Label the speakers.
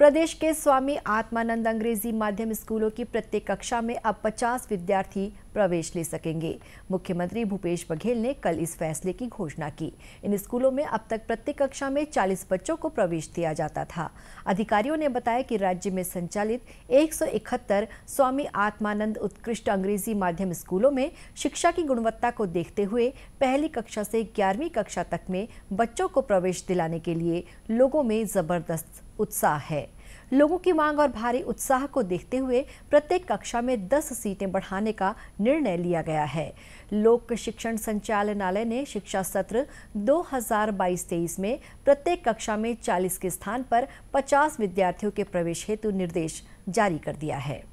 Speaker 1: प्रदेश के स्वामी आत्मानंद अंग्रेजी माध्यम स्कूलों की प्रत्येक कक्षा में अब 50 विद्यार्थी प्रवेश ले सकेंगे मुख्यमंत्री भूपेश बघेल ने कल इस फैसले की घोषणा की इन स्कूलों में अब तक प्रत्येक कक्षा में 40 बच्चों को प्रवेश दिया जाता था अधिकारियों ने बताया कि राज्य में संचालित एक स्वामी आत्मानंद उत्कृष्ट अंग्रेजी माध्यम स्कूलों में शिक्षा की गुणवत्ता को देखते हुए पहली कक्षा से ग्यारहवीं कक्षा तक में बच्चों को प्रवेश दिलाने के लिए लोगों में जबरदस्त उत्साह है लोगों की मांग और भारी उत्साह को देखते हुए प्रत्येक कक्षा में 10 सीटें बढ़ाने का निर्णय लिया गया है लोक शिक्षण संचालनालय ने शिक्षा सत्र 2022-23 में प्रत्येक कक्षा में 40 के स्थान पर 50 विद्यार्थियों के प्रवेश हेतु निर्देश जारी कर दिया है